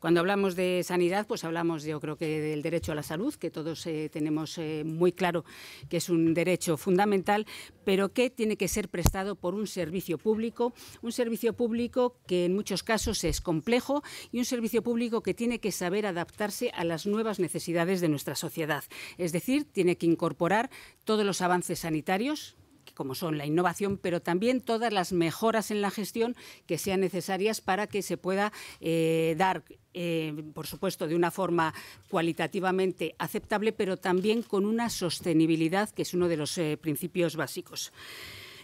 Cuando hablamos de sanidad, pues hablamos yo creo que del derecho a la salud, que todos eh, tenemos eh, muy claro que es un derecho fundamental, pero que tiene que ser prestado por un servicio público, un servicio público que en muchos casos es complejo y un servicio público que tiene que saber adaptarse a las nuevas necesidades de nuestra sociedad. Es decir, tiene que incorporar todos los avances sanitarios como son la innovación, pero también todas las mejoras en la gestión que sean necesarias para que se pueda eh, dar eh, por supuesto, de una forma cualitativamente aceptable, pero también con una sostenibilidad, que es uno de los eh, principios básicos.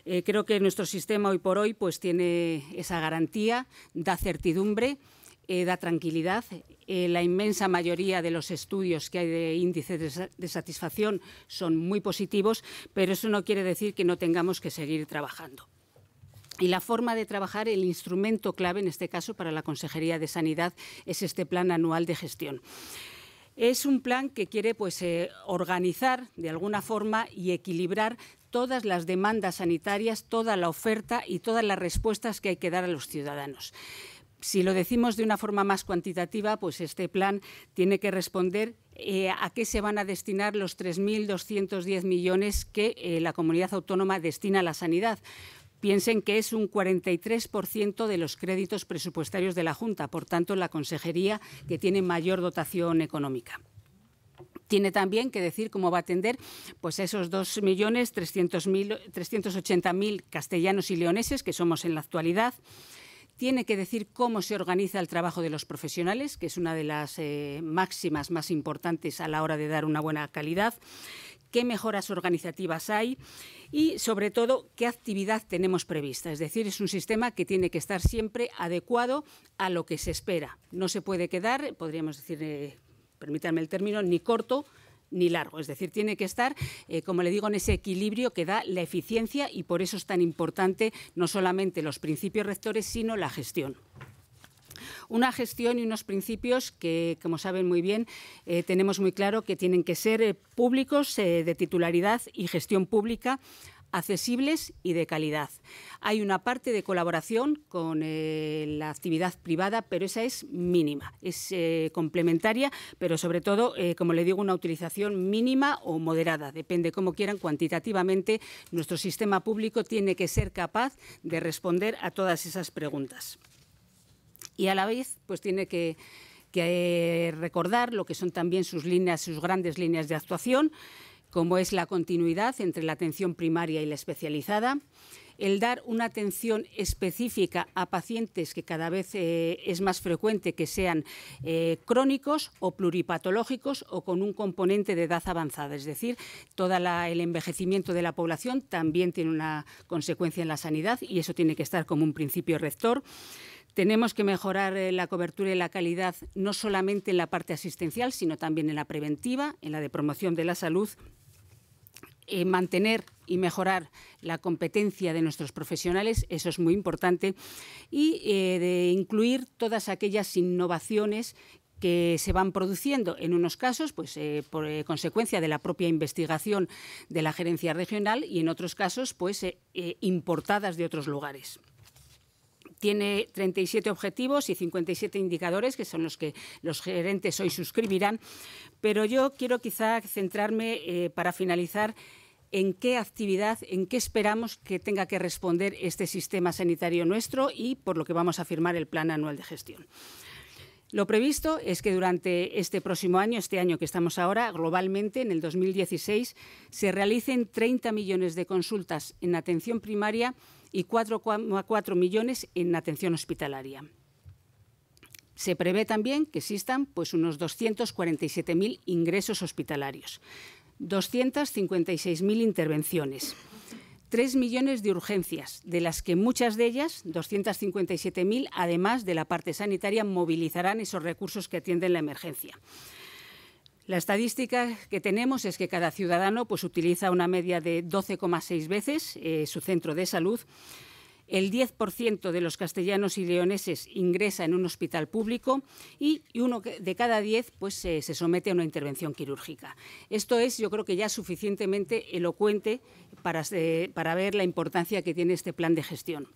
Eh, creo que nuestro sistema hoy por hoy pues, tiene esa garantía, da certidumbre. da tranquilidad. la inmensa mayoría de los estudios que hay de índices de, satisfacción son muy positivos, pero eso no quiere decir que no tengamos que seguir trabajando. Y la forma de trabajar, el instrumento clave en este caso para la Consejería de Sanidad es este plan anual de gestión. Es un plan que quiere pues, eh, organizar de alguna forma y equilibrar todas las demandas sanitarias, toda la oferta y todas las respuestas que hay que dar a los ciudadanos. Si lo decimos de una forma más cuantitativa, pues este plan tiene que responder eh, a qué se van a destinar los 3.210 millones que eh, la comunidad autónoma destina a la sanidad. Piensen que es un 43% de los créditos presupuestarios de la Junta, por tanto, la consejería que tiene mayor dotación económica. Tiene también que decir cómo va a atender pues, a esos 2.380.000 castellanos y leoneses que somos en la actualidad. Tiene que decir cómo se organiza el trabajo de los profesionales, que es una de las eh, máximas más importantes a la hora de dar una buena calidad qué mejoras organizativas hay y, sobre todo, qué actividad tenemos prevista. Es decir, es un sistema que tiene que estar siempre adecuado a lo que se espera. No se puede quedar, podríamos decir, eh, permítanme el término, ni corto ni largo. Es decir, tiene que estar, eh, como le digo, en ese equilibrio que da la eficiencia y por eso es tan importante no solamente los principios rectores, sino la gestión. Una gestión y unos principios que, como saben muy bien, eh, tenemos muy claro que tienen que ser eh, públicos, eh, de titularidad y gestión pública accesibles y de calidad. Hay una parte de colaboración con la actividad privada, pero esa es mínima, es complementaria, pero sobre todo, como le digo, una utilización mínima o moderada, depende como quieran cuantitativamente. Nuestro sistema público tiene que ser capaz de responder a todas esas preguntas y a la vez pues tiene que, eh, recordar lo que son también sus líneas, sus grandes líneas de actuación, como es la continuidad entre la atención primaria y la especializada, el dar una atención específica a pacientes que cada vez eh, es más frecuente que sean eh, crónicos o pluripatológicos o con un componente de edad avanzada. Es decir, todo el envejecimiento de la población también tiene una consecuencia en la sanidad y eso tiene que estar como un principio rector. Tenemos que mejorar eh, la cobertura y la calidad no solamente en la parte asistencial, sino también en la preventiva, en la de promoción de la salud, eh, mantener y mejorar la competencia de nuestros profesionales, eso es muy importante, y eh, de incluir todas aquellas innovaciones que se van produciendo en unos casos pues por consecuencia de la propia investigación de la gerencia regional y en otros casos pues importadas de otros lugares tiene 37 objetivos y 57 indicadores, que son los que los gerentes hoy suscribirán, pero yo quiero quizá centrarme eh, para finalizar en qué actividad, en qué esperamos que tenga que responder este sistema sanitario nuestro y por lo que vamos a firmar el Plan Anual de Gestión. Lo previsto es que durante este próximo año, este año que estamos ahora, globalmente, en el 2016, se realicen 30 millones de consultas en atención primaria y 4,4 millones en atención hospitalaria. Se prevé también que existan pues, unos 247.000 ingresos hospitalarios, 256.000 intervenciones, 3 millones de urgencias, de las que muchas de ellas, 257.000, además de la parte sanitaria, movilizarán esos recursos que atienden la emergencia. La estadística que tenemos es que cada ciudadano pues, utiliza una media de 12,6 veces eh, su centro de salud. El 10% de los castellanos y leoneses ingresa en un hospital público y uno de cada 10 pues, eh, se somete a una intervención quirúrgica. Esto es, yo creo que ya suficientemente elocuente para eh, ver la importancia que tiene este plan de gestión.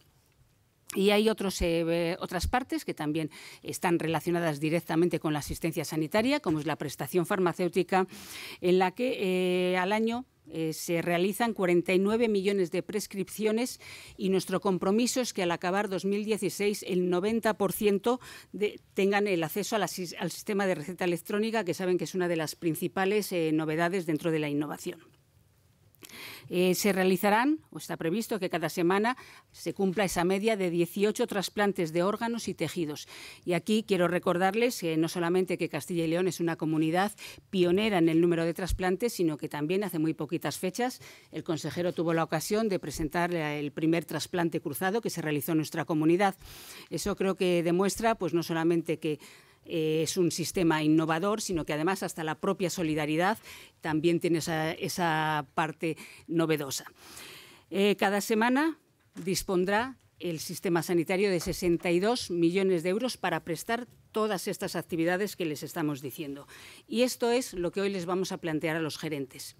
Y hay eh, otras partes que también están relacionadas directamente con la asistencia sanitaria, como es la prestación farmacéutica, en la que eh, al año eh, se realizan 49 millones de prescripciones y nuestro compromiso es que al acabar 2016 el 90% tengan el acceso al sistema de receta electrónica, que saben que es una de las principales novedades dentro de la innovación. Eh, se realizarán, o está previsto que cada semana se cumpla esa media de 18 trasplantes de órganos y tejidos. Y aquí quiero recordarles que no solamente que Castilla y León es una comunidad pionera en el número de trasplantes, sino que también hace muy poquitas fechas el consejero tuvo la ocasión de presentar el primer trasplante cruzado que se realizó en nuestra comunidad. Eso creo que demuestra, pues no solamente que eh, es un sistema innovador, sino que además hasta la propia solidaridad también tiene esa, parte novedosa. Eh, cada semana dispondrá el sistema sanitario de 62 millones de euros para prestar todas estas actividades que les estamos diciendo. Y esto es lo que hoy les vamos a plantear a los gerentes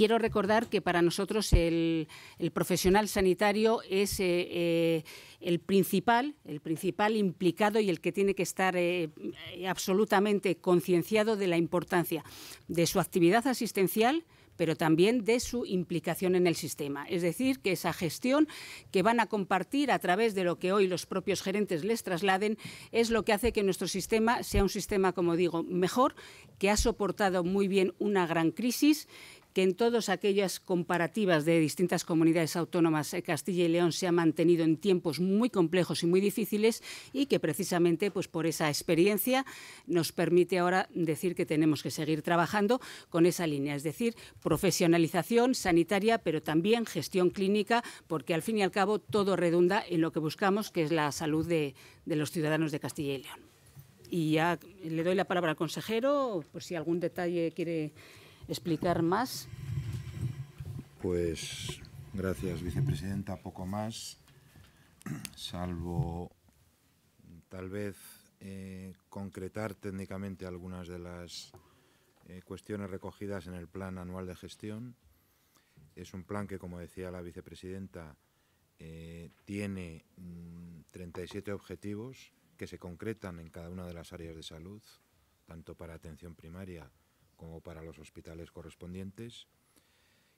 quiero recordar que para nosotros el, profesional sanitario es eh, eh, el principal, el principal implicado y el que tiene que estar eh, absolutamente concienciado de la importancia de su actividad asistencial pero también de su implicación en el sistema. Es decir, que esa gestión que van a compartir a través de lo que hoy los propios gerentes les trasladen es lo que hace que nuestro sistema sea un sistema, como digo, mejor, que ha soportado muy bien una gran crisis, que en todas aquellas comparativas de distintas comunidades autónomas eh, Castilla y León se ha mantenido en tiempos muy complejos y muy difíciles y que precisamente pues, por esa experiencia nos permite ahora decir que tenemos que seguir trabajando con esa línea, es decir, profesionalización sanitaria, pero también gestión clínica, porque al fin y al cabo todo redunda en lo que buscamos, que es la salud de, de los ciudadanos de Castilla y León. Y ya le doy la palabra al consejero por si algún detalle quiere explicar más? Pues gracias, vicepresidenta. Poco más, salvo tal vez eh, concretar técnicamente algunas de las eh, cuestiones recogidas en el Plan Anual de Gestión. Es un plan que, como decía la vicepresidenta, eh, tiene 37 mm, objetivos que se concretan en cada una de las áreas de salud, tanto para atención primaria como para los hospitales correspondientes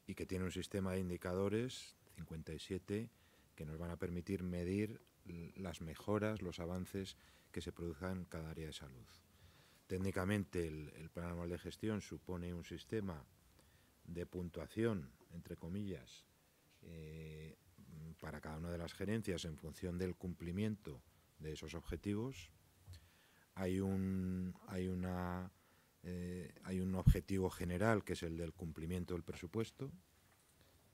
y que tiene un sistema de indicadores, 57, que nos van a permitir medir las mejoras, los avances que se produzcan en cada área de salud. Técnicamente el, plan anual de gestión supone un sistema de puntuación, entre comillas, eh, para cada una de las gerencias en función del cumplimiento de esos objetivos. Hay, un, hay una eh, hay un objetivo general que es el del cumplimiento del presupuesto.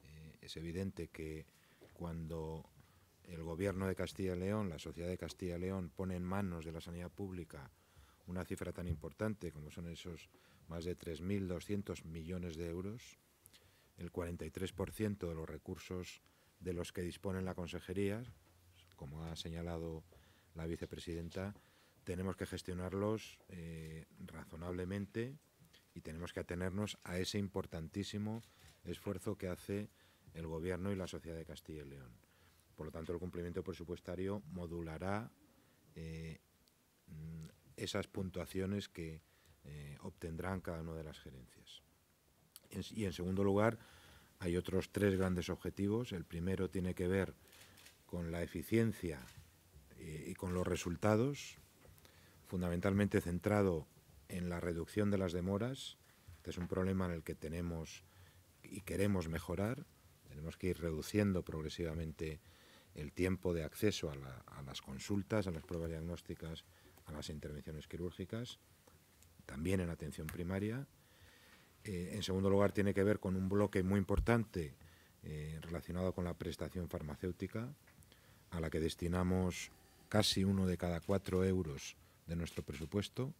Eh, es evidente que cuando el gobierno de Castilla y León, la sociedad de Castilla y León, pone en manos de la sanidad pública una cifra tan importante como son esos más de 3.200 millones de euros, el 43% de los recursos de los que dispone la consejería, como ha señalado la vicepresidenta, tenemos que gestionarlos eh, razonablemente y tenemos que atenernos a ese importantísimo esfuerzo que hace el Gobierno y la sociedad de Castilla y León. Por lo tanto, el cumplimiento presupuestario modulará eh, esas puntuaciones que eh, obtendrán cada una de las gerencias. y en segundo lugar, hay otros tres grandes objetivos. El primero tiene que ver con la eficiencia y con los resultados fundamentalmente centrado en la reducción de las demoras. Este es un problema en el que tenemos y queremos mejorar. Tenemos que ir reduciendo progresivamente el tiempo de acceso a, las consultas, a las pruebas diagnósticas, a las intervenciones quirúrgicas, también en atención primaria. Eh, en segundo lugar, tiene que ver con un bloque muy importante eh, relacionado con la prestación farmacéutica, a la que destinamos casi uno de cada cuatro euros de nuestro presupuesto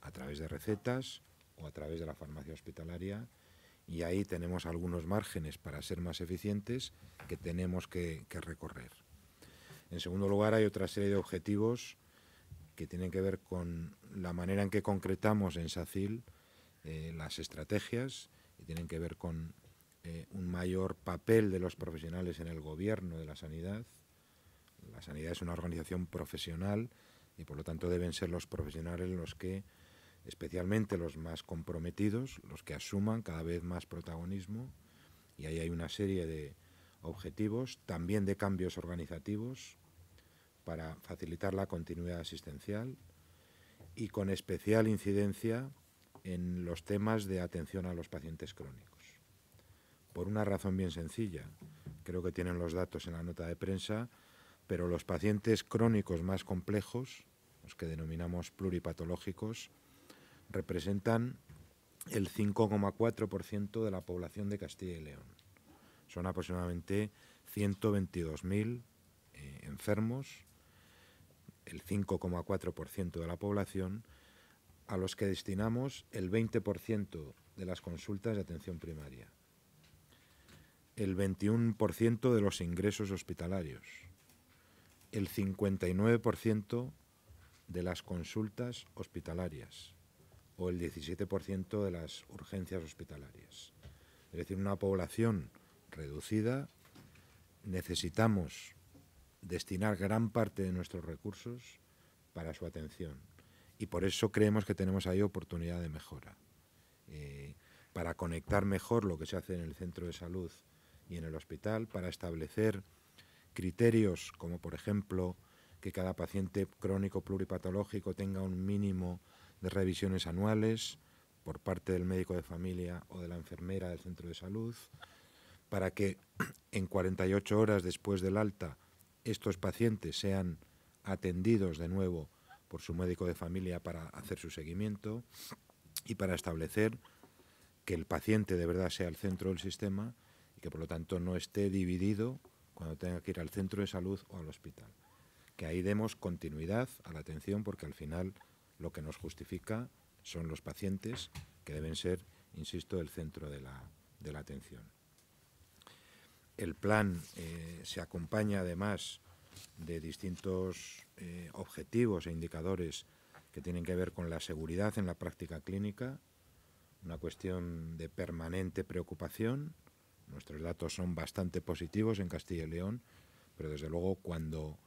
a través de recetas o a través de la farmacia hospitalaria y ahí tenemos algunos márgenes para ser más eficientes que tenemos que, recorrer. En segundo lugar, hay otra serie de objetivos que tienen que ver con la manera en que concretamos en SACIL eh, las estrategias y tienen que ver con eh, un mayor papel de los profesionales en el gobierno de la sanidad. La sanidad es una organización profesional y por lo tanto deben ser los profesionales los que, especialmente los más comprometidos, los que asuman cada vez más protagonismo y ahí hay una serie de objetivos, también de cambios organizativos para facilitar la continuidad asistencial y con especial incidencia en los temas de atención a los pacientes crónicos. Por una razón bien sencilla, creo que tienen los datos en la nota de prensa, pero los pacientes crónicos más complejos, los que denominamos pluripatológicos, representan el 5,4% de la población de Castilla y León. Son aproximadamente 122.000 eh, enfermos, el 5,4% de la población, a los que destinamos el 20% de las consultas de atención primaria, el 21% de los ingresos hospitalarios, el 59% de las consultas hospitalarias o el 17% de las urgencias hospitalarias. Es decir, una población reducida, necesitamos destinar gran parte de nuestros recursos para su atención. Y por eso creemos que tenemos ahí oportunidad de mejora. Eh, para conectar mejor lo que se hace en el centro de salud y en el hospital, para establecer criterios como por ejemplo que cada paciente crónico pluripatológico tenga un mínimo de revisiones anuales por parte del médico de familia o de la enfermera del centro de salud, para que en 48 horas después del alta estos pacientes sean atendidos de nuevo por su médico de familia para hacer su seguimiento y para establecer que el paciente de verdad sea el centro del sistema y que por lo tanto no esté dividido cuando tenga que ir al centro de salud o al hospital. Que ahí demos continuidad a la atención porque al final lo que nos justifica son los pacientes que deben ser, insisto, el centro de la, atención. El plan eh, se acompaña además de distintos eh, objetivos e indicadores que tienen que ver con la seguridad en la práctica clínica, una cuestión de permanente preocupación, Nuestros datos son bastante positivos en Castilla y León, pero desde luego cuando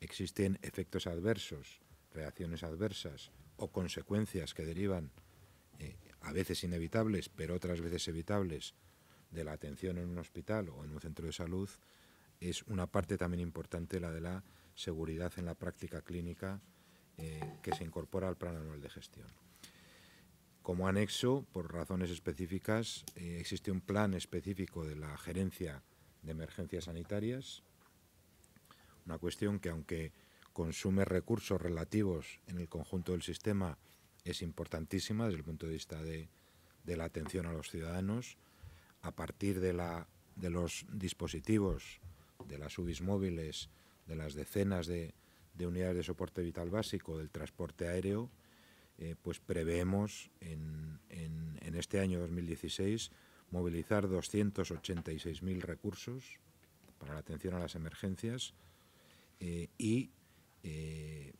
existen efectos adversos, reacciones adversas o consecuencias que derivan, eh, a veces inevitables, pero otras veces evitables, de la atención en un hospital o en un centro de salud, es una parte también importante la de la seguridad en la práctica clínica eh, que se incorpora al plan anual de gestión. Como anexo, por razones específicas, eh, existe un plan específico de la Gerencia de Emergencias Sanitarias, una cuestión que aunque consume recursos relativos en el conjunto del sistema, es importantísima desde el punto de vista de, la atención a los ciudadanos. A partir de, los dispositivos, de las UBIs móviles, de las decenas de unidades de soporte vital básico, del transporte aéreo, eh, pues prevemos en, este año 2016 movilizar 286.000 recursos para la atención a las emergencias eh, y eh,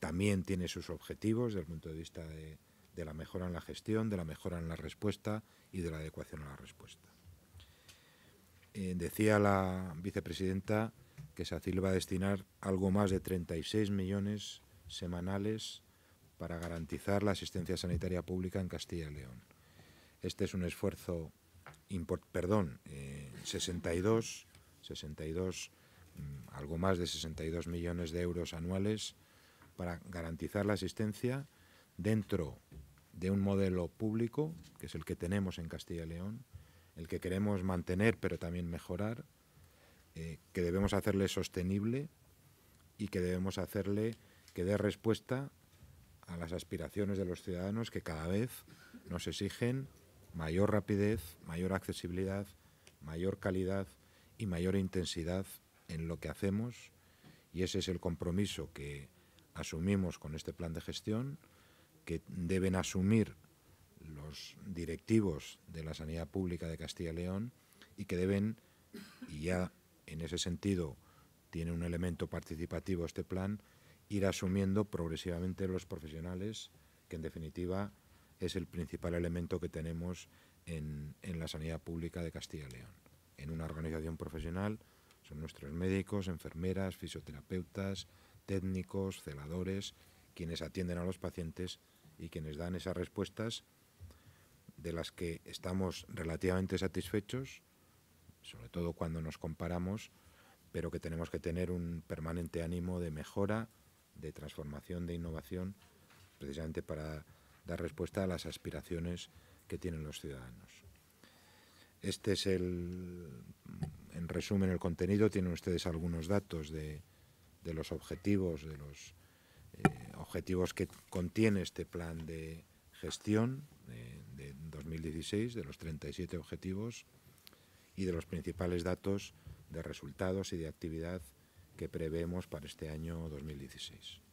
también tiene sus objetivos desde el punto de vista de, de, la mejora en la gestión, de la mejora en la respuesta y de la adecuación a la respuesta. decía la vicepresidenta que SACIL va a destinar algo más de 36 millones semanales para garantizar la asistencia sanitaria pública en Castilla y León. Este es un esfuerzo, perdón, 62, eh, 62, mm, algo más de 62 millones de euros anuales para garantizar la asistencia dentro de un modelo público, que es el que tenemos en Castilla y León, el que queremos mantener pero también mejorar, eh, que debemos hacerle sostenible y que debemos hacerle que dé respuesta a las aspiraciones de los ciudadanos que cada vez nos exigen mayor rapidez, mayor accesibilidad, mayor calidad y mayor intensidad en lo que hacemos y ese es el compromiso que asumimos con este plan de gestión, que deben asumir los directivos de la sanidad pública de Castilla y León y que deben, y ya en ese sentido tiene un elemento participativo este plan, ir asumiendo progresivamente los profesionales, que en definitiva es el principal elemento que tenemos en, la sanidad pública de Castilla y León. En una organización profesional son nuestros médicos, enfermeras, fisioterapeutas, técnicos, celadores, quienes atienden a los pacientes y quienes dan esas respuestas de las que estamos relativamente satisfechos, sobre todo cuando nos comparamos, pero que tenemos que tener un permanente ánimo de mejora de transformación, de innovación, precisamente para dar respuesta a las aspiraciones que tienen los ciudadanos. Este es el, en resumen, el contenido. Tienen ustedes algunos datos de, los objetivos, de los eh, objetivos que contiene este plan de gestión de 2016, de los 37 objetivos y de los principales datos de resultados y de actividad que prevemos para este año 2016.